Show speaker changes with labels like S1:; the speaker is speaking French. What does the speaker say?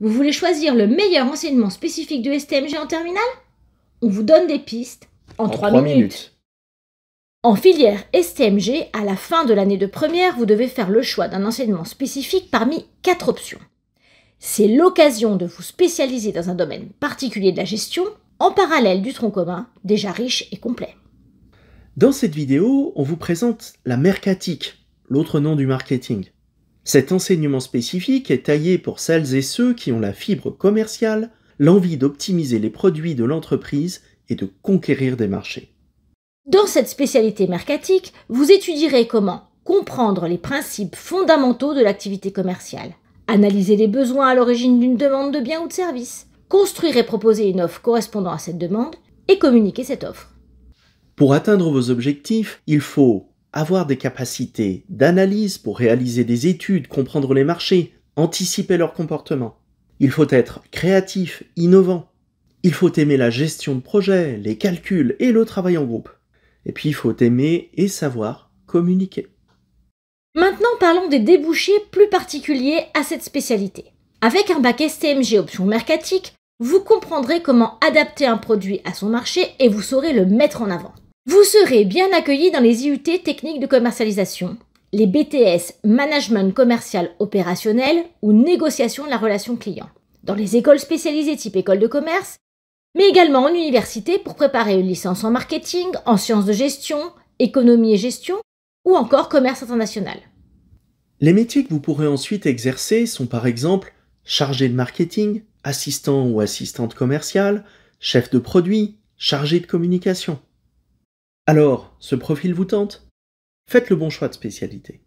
S1: Vous voulez choisir le meilleur enseignement spécifique de STMG en terminale On vous donne des pistes en, 3, minutes. minutes. En filière STMG, à la fin de l'année de première, vous devez faire le choix d'un enseignement spécifique parmi quatre options. C'est l'occasion de vous spécialiser dans un domaine particulier de la gestion, en parallèle du tronc commun, déjà riche et complet.
S2: Dans cette vidéo, on vous présente la mercatique, l'autre nom du marketing. Cet enseignement spécifique est taillé pour celles et ceux qui ont la fibre commerciale, l'envie d'optimiser les produits de l'entreprise et de conquérir des marchés.
S1: Dans cette spécialité mercatique, vous étudierez comment comprendre les principes fondamentaux de l'activité commerciale, analyser les besoins à l'origine d'une demande de biens ou de services, construire et proposer une offre correspondant à cette demande et communiquer cette offre.
S2: Pour atteindre vos objectifs, il faut avoir des capacités d'analyse pour réaliser des études, comprendre les marchés, anticiper leur comportement. Il faut être créatif, innovant. Il faut aimer la gestion de projet, les calculs et le travail en groupe. Et puis il faut aimer et savoir communiquer.
S1: Maintenant parlons des débouchés plus particuliers à cette spécialité. Avec un bac STMG option mercatique, vous comprendrez comment adapter un produit à son marché et vous saurez le mettre en avant. Vous serez bien accueilli dans les IUT techniques de commercialisation, les BTS Management commercial opérationnel ou négociation de la relation client, dans les écoles spécialisées type école de commerce, mais également en université pour préparer une licence en marketing, en sciences de gestion, économie et gestion, ou encore commerce international.
S2: Les métiers que vous pourrez ensuite exercer sont par exemple chargé de marketing, assistant ou assistante commerciale, chef de produit, chargé de communication. Alors, ce profil vous tente Faites le bon choix de spécialité.